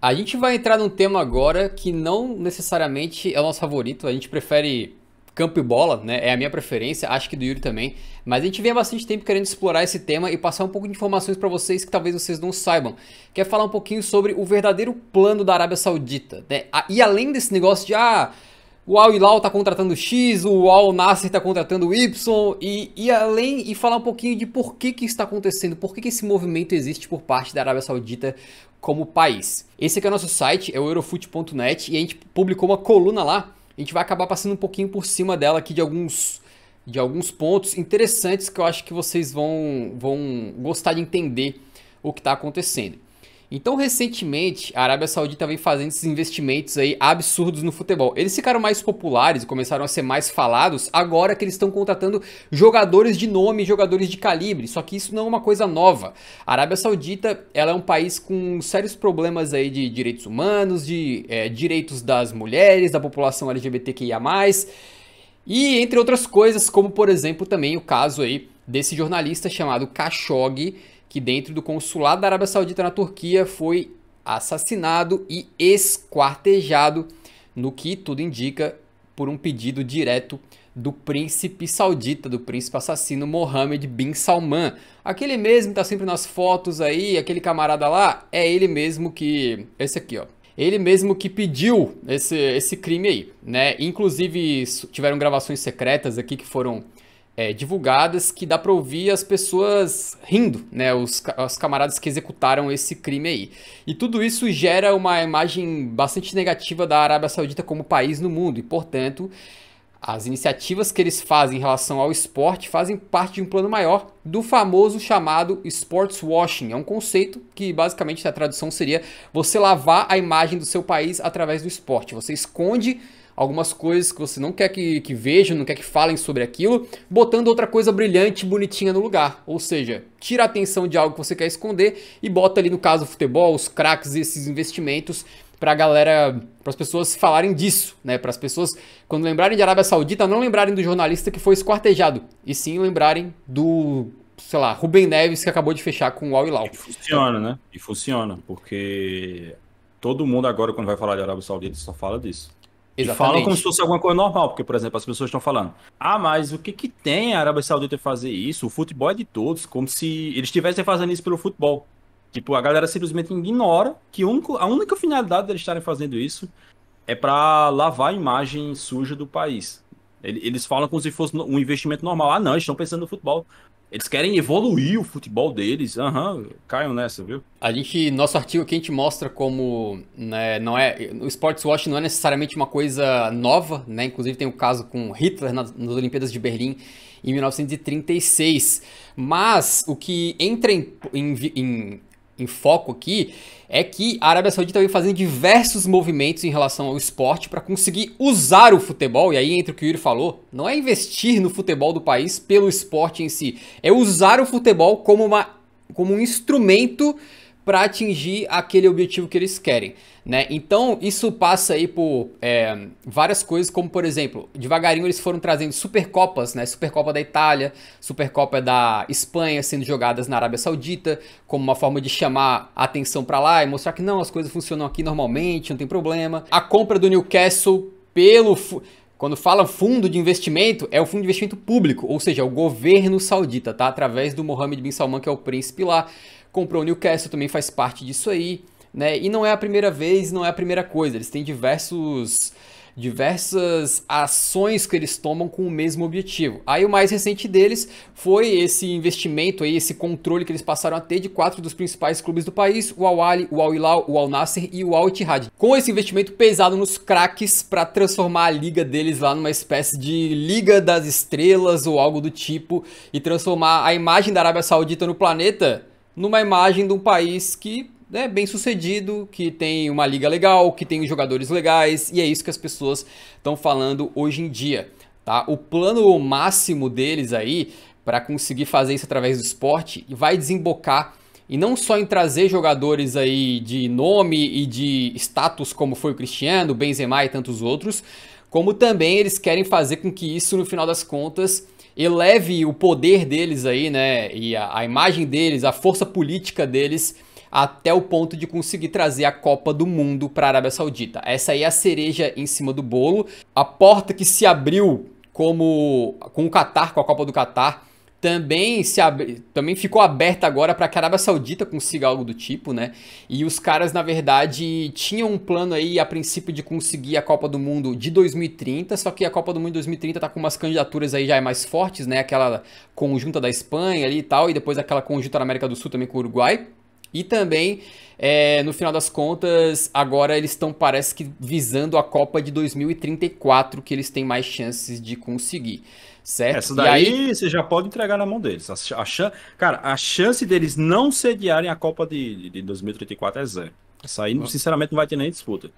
A gente vai entrar num tema agora que não necessariamente é o nosso favorito, a gente prefere campo e bola, né? É a minha preferência, acho que do Yuri também. Mas a gente vem há bastante tempo querendo explorar esse tema e passar um pouco de informações para vocês que talvez vocês não saibam. Quer falar um pouquinho sobre o verdadeiro plano da Arábia Saudita, né? E além desse negócio de ah, o Al Hilal tá contratando X, o Al Nasser tá contratando Y e, e além e falar um pouquinho de por que que está acontecendo, por que, que esse movimento existe por parte da Arábia Saudita como país. Esse aqui é o nosso site, é o eurofute.net, e a gente publicou uma coluna lá. A gente vai acabar passando um pouquinho por cima dela aqui de alguns de alguns pontos interessantes que eu acho que vocês vão, vão gostar de entender o que está acontecendo. Então, recentemente, a Arábia Saudita vem fazendo esses investimentos aí absurdos no futebol. Eles ficaram mais populares e começaram a ser mais falados agora que eles estão contratando jogadores de nome, jogadores de calibre. Só que isso não é uma coisa nova. A Arábia Saudita ela é um país com sérios problemas aí de direitos humanos, de é, direitos das mulheres, da população LGBTQIA+. E entre outras coisas, como por exemplo também o caso aí desse jornalista chamado Khashoggi, que dentro do consulado da Arábia Saudita na Turquia foi assassinado e esquartejado, no que tudo indica por um pedido direto do príncipe saudita, do príncipe assassino Mohammed bin Salman. Aquele mesmo que está sempre nas fotos aí, aquele camarada lá, é ele mesmo que esse aqui, ó. Ele mesmo que pediu esse, esse crime aí, né? Inclusive tiveram gravações secretas aqui que foram é, divulgadas que dá para ouvir as pessoas rindo, né? Os, os camaradas que executaram esse crime aí. E tudo isso gera uma imagem bastante negativa da Arábia Saudita como país no mundo e, portanto, as iniciativas que eles fazem em relação ao esporte fazem parte de um plano maior do famoso chamado sports washing. É um conceito que basicamente a tradução seria você lavar a imagem do seu país através do esporte. Você esconde algumas coisas que você não quer que, que vejam, não quer que falem sobre aquilo, botando outra coisa brilhante e bonitinha no lugar. Ou seja, tira a atenção de algo que você quer esconder e bota ali, no caso o futebol, os craques e esses investimentos para a galera, para as pessoas falarem disso, né? Para as pessoas quando lembrarem de Arábia Saudita não lembrarem do jornalista que foi esquartejado, e sim lembrarem do, sei lá, Rubem Neves que acabou de fechar com o Al Hilal. E funciona, né? E funciona, porque todo mundo agora quando vai falar de Arábia Saudita só fala disso. E fala como se fosse alguma coisa normal, porque, por exemplo, as pessoas estão falando: ah, mas o que, que tem a Arábia Saudita fazer isso? O futebol é de todos, como se eles estivessem fazendo isso pelo futebol. Tipo, a galera simplesmente ignora que único, a única finalidade deles estarem fazendo isso é para lavar a imagem suja do país. Eles falam como se fosse um investimento normal. Ah, não, eles estão pensando no futebol. Eles querem evoluir o futebol deles. Aham, uhum, caiam nessa, viu? A gente, nosso artigo aqui, a gente mostra como né, não é. O Sports Watch não é necessariamente uma coisa nova, né? Inclusive tem o um caso com Hitler nas, nas Olimpíadas de Berlim em 1936. Mas o que entra em, em, em em foco aqui é que a Arábia Saudita vem fazendo diversos movimentos em relação ao esporte para conseguir usar o futebol, e aí entra o que o Yuri falou, não é investir no futebol do país pelo esporte em si, é usar o futebol como, uma, como um instrumento para atingir aquele objetivo que eles querem, né? Então isso passa aí por é, várias coisas, como por exemplo, devagarinho eles foram trazendo supercopas, né? Supercopa da Itália, Supercopa da Espanha sendo jogadas na Arábia Saudita, como uma forma de chamar a atenção para lá e mostrar que não, as coisas funcionam aqui normalmente, não tem problema. A compra do Newcastle pelo quando fala fundo de investimento, é o fundo de investimento público, ou seja, o governo saudita, tá? Através do Mohammed bin Salman, que é o príncipe lá comprou o Newcastle, também faz parte disso aí, né? E não é a primeira vez, não é a primeira coisa. Eles têm diversos diversas ações que eles tomam com o mesmo objetivo. Aí o mais recente deles foi esse investimento aí, esse controle que eles passaram a ter de quatro dos principais clubes do país, o Al o Al Hilal, o Al Nasser e o Al Ittihad. Com esse investimento pesado nos craques para transformar a liga deles lá numa espécie de liga das estrelas ou algo do tipo e transformar a imagem da Arábia Saudita no planeta numa imagem de um país que é bem sucedido, que tem uma liga legal, que tem jogadores legais, e é isso que as pessoas estão falando hoje em dia. Tá? O plano máximo deles aí para conseguir fazer isso através do esporte vai desembocar e não só em trazer jogadores aí de nome e de status como foi o Cristiano, Benzema e tantos outros, como também eles querem fazer com que isso no final das contas eleve o poder deles aí, né? E a, a imagem deles, a força política deles até o ponto de conseguir trazer a Copa do Mundo para a Arábia Saudita. Essa aí é a cereja em cima do bolo. A porta que se abriu como com o Catar, com a Copa do Catar, também se ab... também ficou aberta agora para a Arábia Saudita conseguir algo do tipo, né? E os caras, na verdade, tinham um plano aí a princípio de conseguir a Copa do Mundo de 2030, só que a Copa do Mundo de 2030 tá com umas candidaturas aí já mais fortes, né? Aquela conjunta da Espanha ali e tal, e depois aquela conjunta da América do Sul também com o Uruguai. E também, é, no final das contas, agora eles estão, parece que, visando a Copa de 2034, que eles têm mais chances de conseguir, certo? Essa daí aí... você já pode entregar na mão deles. A, chan... Cara, a chance deles não sediarem a Copa de, de 2034 é zero. Essa aí, sinceramente, não vai ter nem disputa.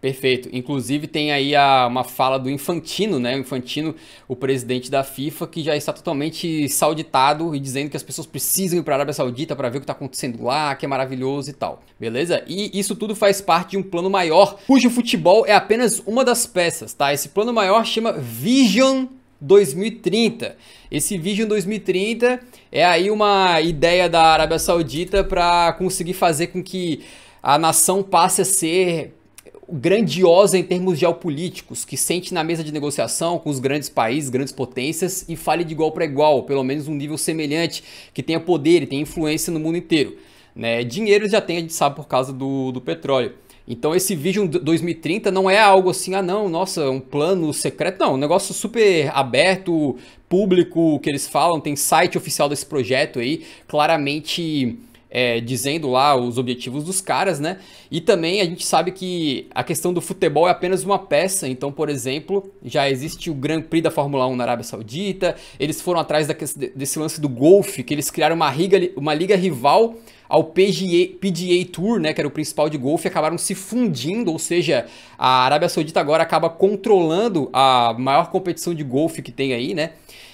Perfeito. Inclusive tem aí a, uma fala do Infantino, né? O Infantino, o presidente da FIFA, que já está totalmente sauditado e dizendo que as pessoas precisam ir para a Arábia Saudita para ver o que está acontecendo lá, que é maravilhoso e tal. Beleza? E isso tudo faz parte de um plano maior, cujo futebol é apenas uma das peças, tá? Esse plano maior chama Vision 2030. Esse Vision 2030 é aí uma ideia da Arábia Saudita para conseguir fazer com que a nação passe a ser grandiosa em termos geopolíticos, que sente na mesa de negociação com os grandes países, grandes potências e fale de igual para igual, pelo menos um nível semelhante, que tenha poder e tenha influência no mundo inteiro. Né? Dinheiro já tem, a gente sabe, por causa do, do petróleo. Então esse Vision 2030 não é algo assim, ah não, nossa, um plano secreto, não, um negócio super aberto, público, que eles falam, tem site oficial desse projeto aí, claramente é, dizendo lá os objetivos dos caras, né? E também a gente sabe que a questão do futebol é apenas uma peça. Então, por exemplo, já existe o Grand Prix da Fórmula 1 na Arábia Saudita. Eles foram atrás da, desse lance do golfe, que eles criaram uma, riga, uma liga rival ao PGA, PGA Tour, né, que era o principal de golfe, acabaram se fundindo, ou seja, a Arábia Saudita agora acaba controlando a maior competição de golfe que tem aí, né?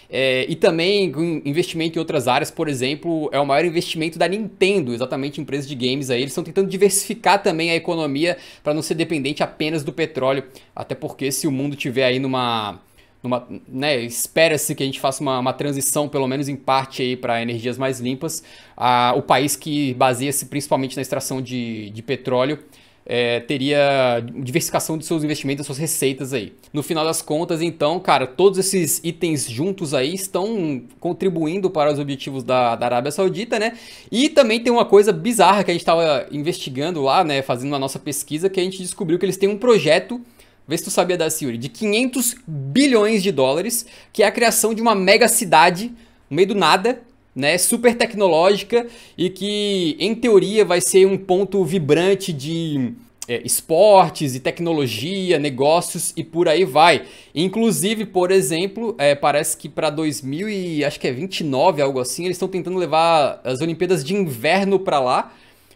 É, e também investimento em outras áreas, por exemplo, é o maior investimento da Nintendo, exatamente empresa de games aí. Eles estão tentando diversificar também a economia para não ser dependente apenas do petróleo. Até porque se o mundo tiver aí numa. numa né, Espera-se que a gente faça uma, uma, transição, pelo menos em parte, aí para energias mais limpas. A, o país que baseia-se principalmente na extração de, de petróleo é, teria diversificação dos seus investimentos, suas receitas aí. No final das contas, então, cara, todos esses itens juntos aí estão contribuindo para os objetivos da, da Arábia Saudita, né? E também tem uma coisa bizarra que a gente estava investigando lá, né, fazendo a nossa pesquisa, que a gente descobriu que eles têm um projeto Vê se tu sabia da Yuri. De 500 bilhões de dólares, que é a criação de uma mega cidade no meio do nada, né, super tecnológica e que, em teoria, vai ser um ponto vibrante de é, esportes e tecnologia, negócios e por aí vai. Inclusive, por exemplo, é, parece que para 2000 e acho que é 29, algo assim, eles estão tentando levar as Olimpíadas de inverno para lá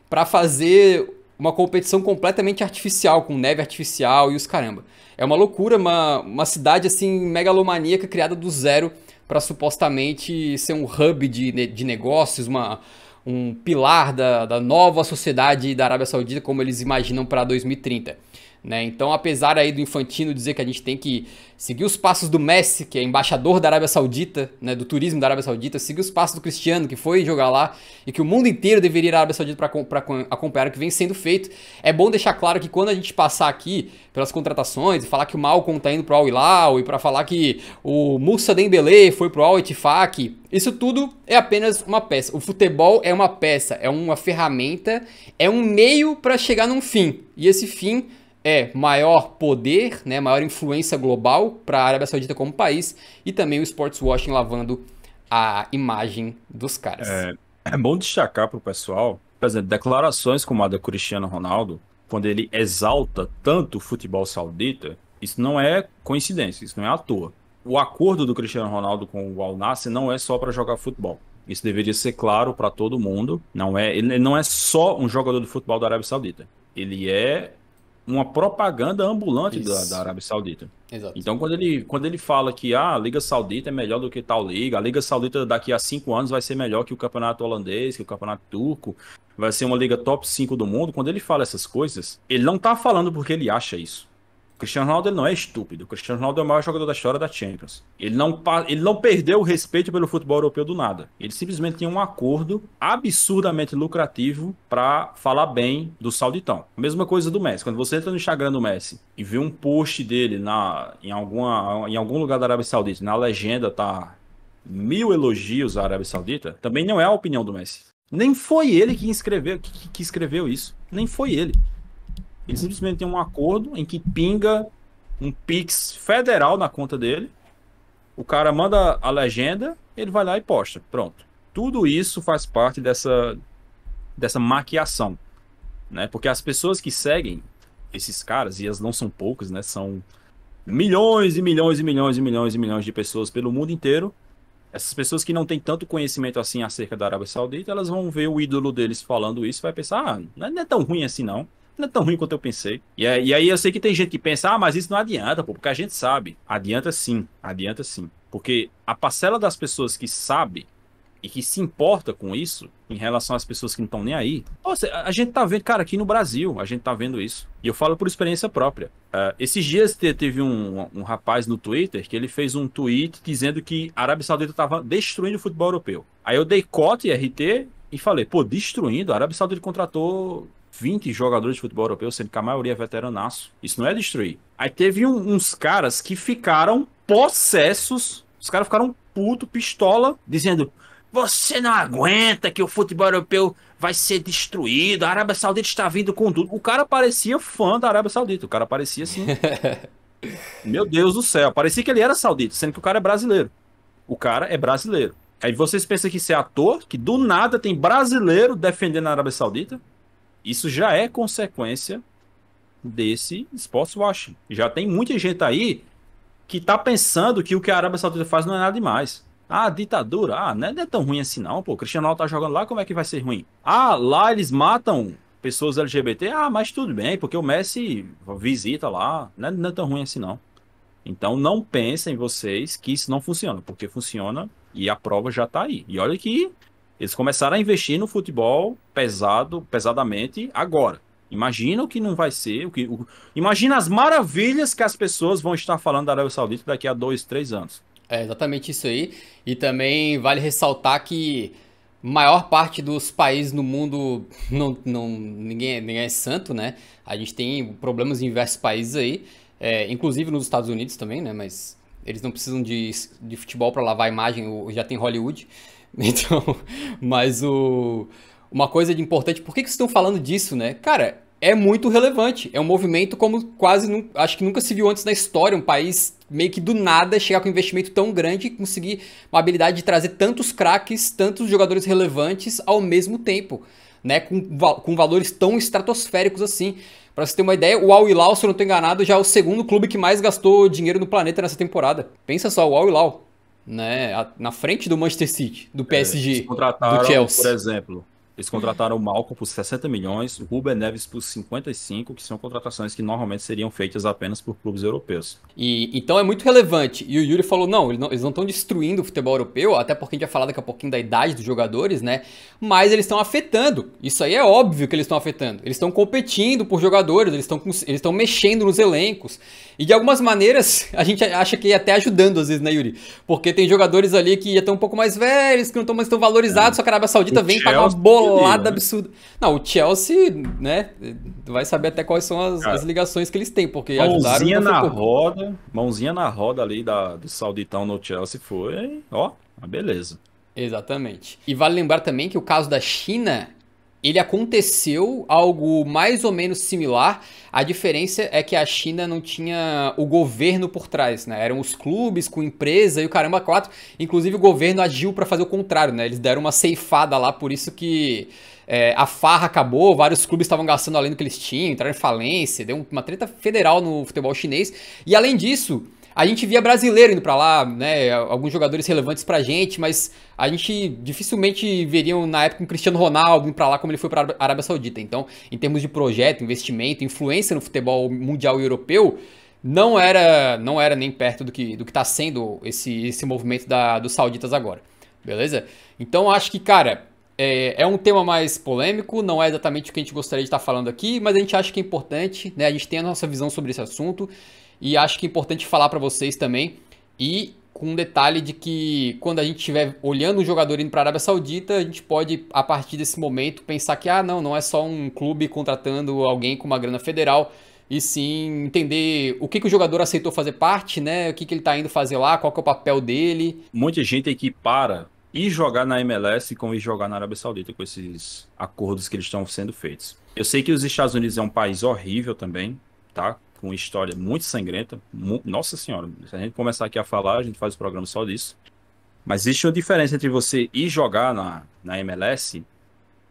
para fazer uma competição completamente artificial, com neve artificial e os caramba. É uma loucura, uma, uma cidade assim megalomaníaca criada do zero para supostamente ser um hub de, de negócios, uma, um pilar da, da nova sociedade da Arábia Saudita, como eles imaginam para 2030. Né? Então, apesar aí do Infantino dizer que a gente tem que seguir os passos do Messi, que é embaixador da Arábia Saudita, né, do turismo da Arábia Saudita, seguir os passos do Cristiano, que foi jogar lá, e que o mundo inteiro deveria ir à Arábia Saudita para acompanhar o que vem sendo feito, é bom deixar claro que quando a gente passar aqui pelas contratações e falar que o Malcom está indo para o Al Hilal e para falar que o Moussa Dembélé foi para o Al Ettifaq, isso tudo é apenas uma peça. O futebol é uma peça, é uma ferramenta, é um meio para chegar num fim. E esse fim é maior poder, né, maior influência global para a Arábia Saudita como país e também o sports washing lavando a imagem dos caras. É, é bom destacar para o pessoal, por exemplo, declarações como a do Cristiano Ronaldo, quando ele exalta tanto o futebol saudita, isso não é coincidência, isso não é à toa. O acordo do Cristiano Ronaldo com o Al Nassr não é só para jogar futebol. Isso deveria ser claro para todo mundo. Não é, ele não é só um jogador de futebol da Arábia Saudita. Ele é uma propaganda ambulante da, da, Arábia Saudita. Exato. Então, quando ele, quando ele fala que ah, a Liga Saudita é melhor do que tal liga, a Liga Saudita daqui a cinco anos vai ser melhor que o campeonato holandês, que o campeonato turco, vai ser uma liga top 5 do mundo. Quando ele fala essas coisas, ele não está falando porque ele acha isso. Cristiano Ronaldo não é estúpido. O Cristiano Ronaldo é o maior jogador da história da Champions. Ele não, ele não perdeu o respeito pelo futebol europeu do nada. Ele simplesmente tinha um acordo absurdamente lucrativo para falar bem do sauditão. Mesma coisa do Messi. Quando você entra no Instagram do Messi e vê um post dele na, em, alguma, em algum lugar da Arábia Saudita, na legenda tá mil elogios à Arábia Saudita, também não é a opinião do Messi. Nem foi ele que escreveu, que, que escreveu isso. Nem foi ele. Ele simplesmente tem um acordo em que pinga um Pix federal na conta dele. O cara manda a legenda, ele vai lá e posta. Pronto. Tudo isso faz parte dessa, dessa maquiação. Né? Porque as pessoas que seguem esses caras, e elas não são poucas, né? São milhões e milhões e milhões e milhões e milhões de pessoas pelo mundo inteiro. Essas pessoas que não têm tanto conhecimento assim acerca da Arábia Saudita, elas vão ver o ídolo deles falando isso vai pensar, ah, não é, é tão ruim assim não não é tão ruim quanto eu pensei. E, e aí eu sei que tem gente que pensa, ah, mas isso não adianta, pô, porque a gente sabe. Adianta sim, adianta sim. Porque a parcela das pessoas que sabe e que se importa com isso, em relação às pessoas que não estão nem aí, nossa, a gente tá vendo, cara, aqui no Brasil, a gente tá vendo isso. E eu falo por experiência própria. Uh, esses dias teve um, um rapaz no Twitter que ele fez um tweet dizendo que a Arábia Saudita estava destruindo o futebol europeu. Aí eu dei cote RT e falei, pô, destruindo, a Arábia Saudita contratou 20 jogadores de futebol europeu, sendo que a maioria é veteranaço. Isso não é destruir. Aí teve um, uns caras que ficaram possessos, os caras ficaram puto, pistola, dizendo: você não aguenta que o futebol europeu vai ser destruído, a Arábia Saudita está vindo com tudo. O cara parecia fã da Arábia Saudita, o cara parecia assim. Meu Deus do céu, parecia que ele era saudita, sendo que o cara é brasileiro. O cara é brasileiro. Aí vocês pensam que isso é ator, que do nada tem brasileiro defendendo a Arábia Saudita? Isso já é consequência desse sports washing. Já tem muita gente aí que tá pensando que o que a Arábia Saudita faz não é nada demais. Ah, ditadura. Ah, não é, não é tão ruim assim não, pô. O Cristiano Ronaldo tá jogando lá, como é que vai ser ruim? Ah, lá eles matam pessoas LGBT. Ah, mas tudo bem, porque o Messi visita lá. Não é, não é tão ruim assim não. Então não pensem vocês que isso não funciona, porque funciona e a prova já está aí. E olha que eles começaram a investir no futebol pesado, pesadamente agora. Imagina o que não vai ser. O que, o... Imagina as maravilhas que as pessoas vão estar falando da Arábia Saudita daqui a dois, três anos. É exatamente isso aí. E também vale ressaltar que maior parte dos países no mundo não, não ninguém, ninguém é santo, né? A gente tem problemas em diversos países aí, é, inclusive nos Estados Unidos também, né? Mas eles não precisam de, de futebol para lavar a imagem, já tem Hollywood. Então, mas o. Uma coisa de importante, por que, que vocês estão falando disso, né? Cara, é muito relevante. É um movimento como quase acho que nunca se viu antes na história, um país meio que do nada chegar com um investimento tão grande e conseguir uma habilidade de trazer tantos craques, tantos jogadores relevantes ao mesmo tempo, né? Com, com valores tão estratosféricos assim. Para você ter uma ideia, o Al Hilal, se eu não estou enganado, já é o segundo clube que mais gastou dinheiro no planeta nessa temporada. Pensa só, o Al Hilal né, na frente do Manchester City, do PSG, é, do Chelsea. Por exemplo, eles contrataram o Malcolm por 60 milhões, o Ruben Neves por 55, que são contratações que normalmente seriam feitas apenas por clubes europeus. E então é muito relevante. E o Yuri falou: não, eles não estão destruindo o futebol europeu, até porque a gente vai falar daqui a pouquinho da idade dos jogadores, né? Mas eles estão afetando. Isso aí é óbvio que eles estão afetando. Eles estão competindo por jogadores, eles estão eles estão mexendo nos elencos. E de algumas maneiras, a gente acha que é até ajudando às vezes, né, Yuri? Porque tem jogadores ali que já estão um pouco mais velhos, que não estão mais tão valorizados, é. só que a Arábia Saudita o vem Chelsea, pagar uma bola bolada né? absurda. Não, o Chelsea, né, vai saber até quais são as, as ligações que eles têm, porque mãozinha ajudaram... Mãozinha na roda, mãozinha na roda ali da, do Sauditão no Chelsea foi, ó, beleza. Exatamente. E vale lembrar também que o caso da China ele aconteceu algo mais ou menos similar. A diferença é que a China não tinha o governo por trás, né? Eram os clubes com empresa e o caramba quatro. Inclusive o governo agiu para fazer o contrário, né? Eles deram uma ceifada lá, por isso que é, a farra acabou, vários clubes estavam gastando além do que eles tinham, entraram em falência, deu uma treta federal no futebol chinês. E além disso, a gente via brasileiro indo para lá, né? Alguns jogadores relevantes pra gente, mas a gente dificilmente veriam na época um Cristiano Ronaldo indo para lá como ele foi para a Arábia Saudita. Então, em termos de projeto, investimento, influência no futebol mundial e europeu, não era, não era nem perto do que do que tá sendo esse esse movimento da, dos sauditas agora. Beleza? Então, acho que, cara, é, é um tema mais polêmico, não é exatamente o que a gente gostaria de estar tá falando aqui, mas a gente acha que é importante, né? A gente tem a nossa visão sobre esse assunto e acho que é importante falar para vocês também. E com um detalhe de que quando a gente estiver olhando um jogador indo para a Arábia Saudita, a gente pode, a partir desse momento, pensar que, ah, não, não é só um clube contratando alguém com uma grana federal, e sim entender o que, que o jogador aceitou fazer parte, né? O que, que ele está indo fazer lá, qual que é o papel dele. Muita gente aqui para e jogar na MLS com ir jogar na Arábia Saudita com esses acordos que eles estão sendo feitos. Eu sei que os Estados Unidos é um país horrível também, tá? com história muito sangrenta. Mu Nossa Senhora, se a gente começar aqui a falar, a gente faz o programa só disso. Mas existe uma diferença entre você ir jogar na, na MLS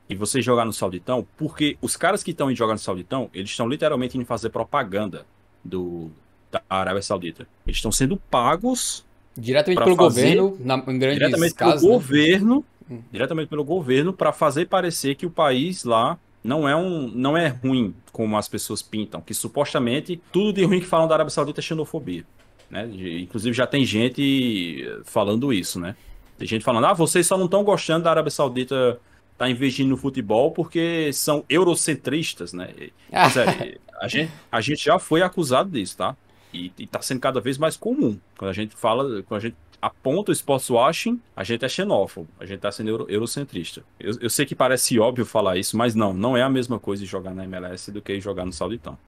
e você jogar no Sauditão, porque os caras que estão indo jogar no Sauditão, eles estão literalmente indo fazer propaganda do, da Arábia Saudita. Eles estão sendo pagos. Diretamente pelo governo, na, em diretamente Pelo né? governo, hum. Diretamente pelo governo, para fazer parecer que o país lá não é um não é ruim como as pessoas pintam, que supostamente tudo de ruim que falam da Arábia Saudita é xenofobia, né? inclusive já tem gente eh, falando isso, né? Tem gente falando: "Ah, vocês só não estão gostando da Arábia Saudita tá investindo no futebol porque são eurocentristas, né? É, a gente a gente já foi acusado disso, tá? E, está tá sendo cada vez mais comum quando a gente fala, quando a gente aponta o sportswashing, a gente é xenófobo, a gente tá sendo euro eurocentrista. Eu, eu sei que parece óbvio falar isso, mas não, não é a mesma coisa jogar na MLS do que jogar no Sauditão.